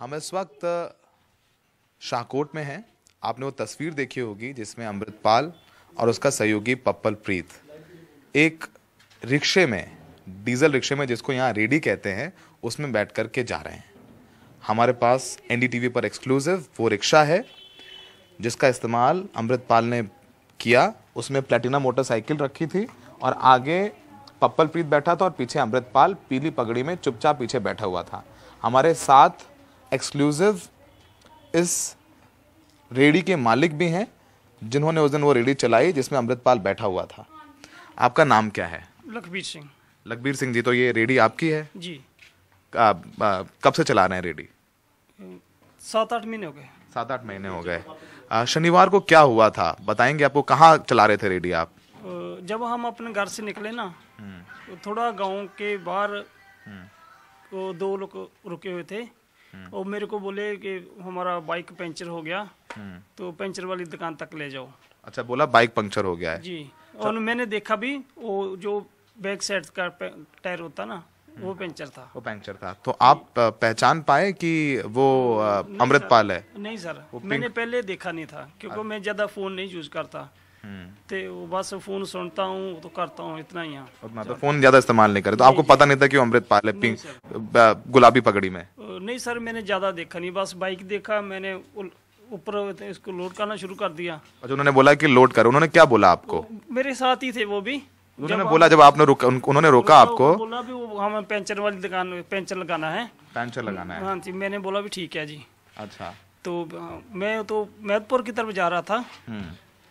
हम इस वक्त शाहकोट में हैं आपने वो तस्वीर देखी होगी जिसमें अमृतपाल और उसका सहयोगी पप्पल प्रीत एक रिक्शे में डीजल रिक्शे में जिसको यहाँ रेडी कहते हैं उसमें बैठ कर के जा रहे हैं हमारे पास एनडीटीवी पर एक्सक्लूसिव वो रिक्शा है जिसका इस्तेमाल अमृतपाल ने किया उसमें प्लेटिना मोटरसाइकिल रखी थी और आगे पप्पल प्रीत बैठा था और पीछे अमृतपाल पीली पगड़ी में चुपचाप पीछे बैठा हुआ था हमारे साथ एक्सक्लूसिव इस रेडी के मालिक भी हैं जिन्होंने उस दिन वो रेडी चलाई जिसमें अमृतपाल बैठा हुआ था आपका नाम क्या है लखबीर सिंह लखबीर सिंह जी तो ये रेडी आपकी है जी आ, आ, कब से चला रहे हैं रेडी सात आठ महीने हो गए सात आठ महीने हो गए शनिवार को क्या हुआ था बताएंगे आपको कहाँ चला रहे थे रेडी आप जब हम अपने घर से निकले ना हम्म। तो थोड़ा गांव के बाहर हम्म। दो लोग रुके हुए थे हम्म। और मेरे को बोले कि हमारा बाइक पंचर हो गया हम्म। तो पंचर वाली दुकान तक ले जाओ अच्छा बोला बाइक पंचर हो गया है जी अच्छा। और मैंने देखा भी वो जो बैक साइड का टायर होता ना हम्म। वो पंचर था वो पंचर था तो आप पहचान पाए कि वो अमृतपाल है नहीं सर मैंने पहले देखा नहीं था क्योंकि अच्छा। मैं ज्यादा फोन नहीं यूज करता ते तो वो बस फोन सुनता हूँ तो करता हूँ इतना ही उतना तो फोन ज्यादा इस्तेमाल नहीं करे तो आपको पता नहीं था कि अमृतपाल है पिंक गुलाबी पगड़ी में नहीं सर मैंने ज़्यादा देखा नहीं बस बाइक देखा मैंने ऊपर इसको लोड करना शुरू कर दिया अच्छा उन्होंने बोला कि लोड करो उन्होंने क्या बोला आपको मेरे साथ ही थे वो भी उन्होंने बोला जब आपने रोका उन्होंने रोका आपको बोला भी वो हमें पेंचर वाली दुकान में पेंचर लगाना है पेंचर लगाना है हाँ जी मैंने बोला भी ठीक है जी अच्छा तो मैं तो मैदपुर की तरफ जा रहा था हम्म।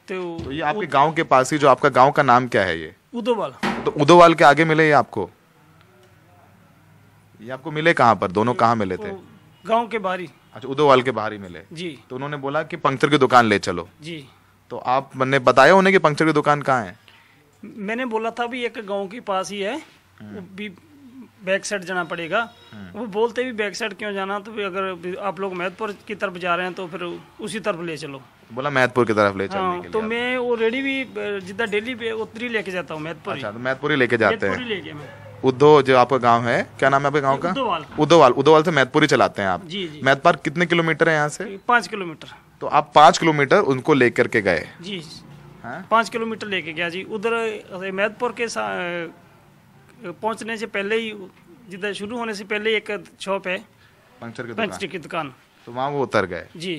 तो, तो ये आपके गांव के पास ही जो आपका गांव का नाम क्या है ये उदोवाल तो उदोवाल के आगे मिले ये आपको ये आपको मिले कहाँ पर दोनों कहाँ मिले थे गांव के बाहर ही अच्छा उदोवाल के बाहर ही मिले जी तो उन्होंने बोला कि पंक्चर की दुकान ले चलो जी तो आप मैंने बताया उन्हें कि पंक्चर की दुकान कहाँ है मैंने बोला था भी एक गांव के पास ही है हम्म। भी बैक साइड जाना पड़ेगा हम्म। वो बोलते भी बैक साइड क्यों जाना तो भी अगर भी आप लोग मैदपुर की तरफ जा रहे हैं तो फिर उसी तरफ ले चलो बोला मैदपुर की तरफ ले चलने हाँ, के तो लिए तो मैं वो रेडी भी जितना डेली उतरी लेके जाता हूँ मैदपुर अच्छा तो मैदपुर ही लेके जाते हैं उद्धव जो आपका गांव है क्या नाम है आपके गांव का उद्धोवाल उद्धोवाल से मैथपुरी चलाते हैं आप जी, जी। पार्क कितने किलोमीटर है यहाँ से पाँच किलोमीटर तो आप पाँच किलोमीटर उनको लेकर के गए जी हाँ? पाँच किलोमीटर लेके गया जी उधर मैथपुर के पहुँचने से पहले ही जिधर शुरू होने से पहले एक शॉप है पंचर की पंक्चर की दुकान तो वहाँ वो उतर गए जी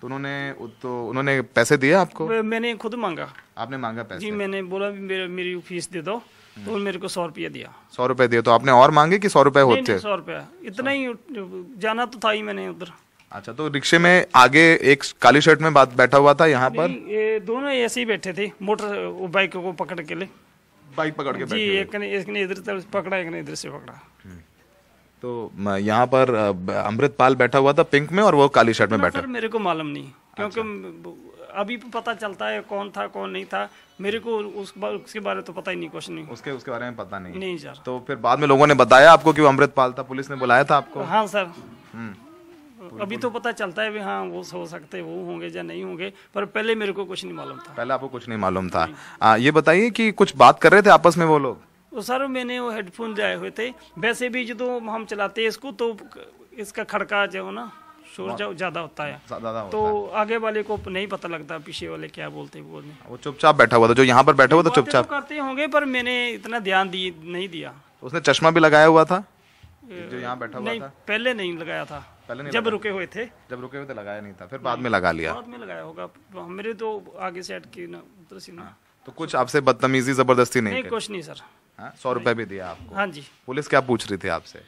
तो उन्होंने तो उन्होंने पैसे दिए आपको मैंने खुद मांगा आपने मांगा पैसे जी मैंने बोला मेरी फीस दे दो तो मेरे को सौ रुपया दिया सौ रुपए दिया तो आपने और मांगे कि सौ रुपए होते सौ रुपया इतना ही जाना तो था ही मैंने उधर अच्छा तो रिक्शे में आगे एक काली शर्ट में बात बैठा हुआ था यहाँ पर ये दोनों ऐसे ही बैठे थे मोटर बाइक को पकड़ के ले बाइक पकड़ के जी एक ने एक ने इधर पकड़ा एक ने इधर से पकड़ा हम्म। तो यहाँ पर अमृतपाल बैठा हुआ था पिंक में और वो काली शर्ट में बैठा मेरे को मालूम नहीं अच्छा। क्योंकि अभी पता चलता है कौन था कौन नहीं था मेरे को उस बा, उसके बारे तो पता ही नहीं कुछ नहीं उसके उसके बारे में पता नहीं नहीं सर तो फिर बाद में लोगों ने बताया आपको कि अमृतपाल था पुलिस ने बुलाया था आपको हाँ सर हम्म। अभी तो पता चलता है भी हाँ वो हो सकते वो होंगे या नहीं होंगे पर पहले मेरे को कुछ नहीं मालूम था पहले आपको कुछ नहीं मालूम था आ, ये बताइए कि कुछ बात कर रहे थे आपस में वो लोग तो सर मैंने वो हेडफोन लाए हुए थे वैसे भी जो हम चलाते हैं इसको तो इसका खड़का जो ना शोर ज्यादा होता है तो आगे वाले को नहीं पता लगता पीछे वाले क्या बोलते हैं वो चुपचाप बैठा हुआ था जो यहाँ पर बैठा हुआ था चुपचाप तो करते होंगे पर मैंने इतना ध्यान दी नहीं दिया तो उसने चश्मा भी लगाया हुआ था जो यहाँ बैठा हुआ था पहले नहीं लगाया था पहले नहीं जब रुके हुए थे जब रुके हुए थे लगाया नहीं था फिर बाद में लगा लिया बाद में लगाया होगा तो मेरे तो आगे से हटके ना उधर से ना हाँ, तो कुछ आपसे बदतमीजी जबरदस्ती नहीं नहीं कुछ नहीं सर हाँ, सौ रुपए भी दिया आपको हाँ जी पुलिस क्या पूछ रही थी आपसे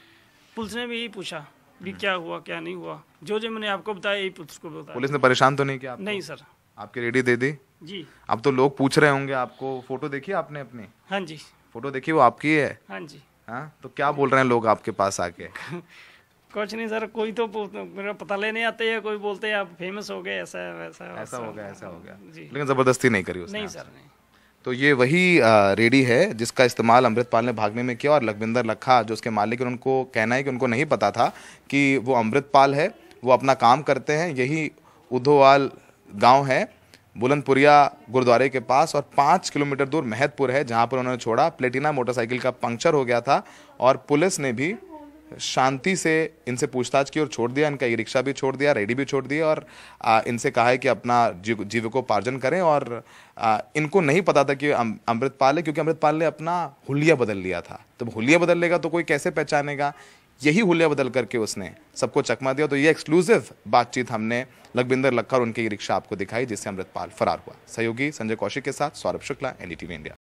पुलिस ने भी यही पूछा भी क्या हुआ क्या नहीं हुआ जो जो मैंने आपको बताया यही पुलिस को बताया पुलिस ने परेशान तो नहीं किया आपको? नहीं सर आपकी रेडी दे दी जी अब तो लोग पूछ रहे होंगे आपको फोटो देखी आपने अपनी हाँ जी फोटो देखी वो आपकी है हाँ जी हाँ तो क्या बोल रहे हैं लोग आपके पास आके कुछ नहीं सर कोई तो मेरा पता लेने आते हैं कोई बोलते हैं आप फेमस हो गए ऐसा वैसा ऐसा हो गया ऐसा हो गया लेकिन जबरदस्ती नहीं करी उसने नहीं सर नहीं तो ये वही रेडी है जिसका इस्तेमाल अमृतपाल ने भागने में किया और लखविंदर लखा जो उसके मालिक उनको कहना है कि उनको नहीं पता था कि वो अमृतपाल है वो अपना काम करते हैं यही उधोवाल गांव है बुलंदपुरिया गुरुद्वारे के पास और पाँच किलोमीटर दूर महतपुर है जहाँ पर उन्होंने छोड़ा प्लेटिना मोटरसाइकिल का पंक्चर हो गया था और पुलिस ने भी शांति से इनसे पूछताछ की और छोड़ दिया इनका ई रिक्शा भी छोड़ दिया रेडी भी छोड़ दिया और इनसे कहा है कि अपना जीव जीविकोपार्जन करें और इनको नहीं पता था कि अमृतपाल है क्योंकि अमृतपाल ने अपना हुलिया बदल लिया था तो हुलिया बदल लेगा तो कोई कैसे पहचानेगा यही हुलिया बदल करके उसने सबको चकमा दिया तो ये एक्सक्लूसिव बातचीत हमने लखविंदर लखर और उनके ई रिक्शा आपको दिखाई जिससे अमृतपाल फरार हुआ सहयोगी संजय कौशिक के साथ Saurabh Shukla NDTV India e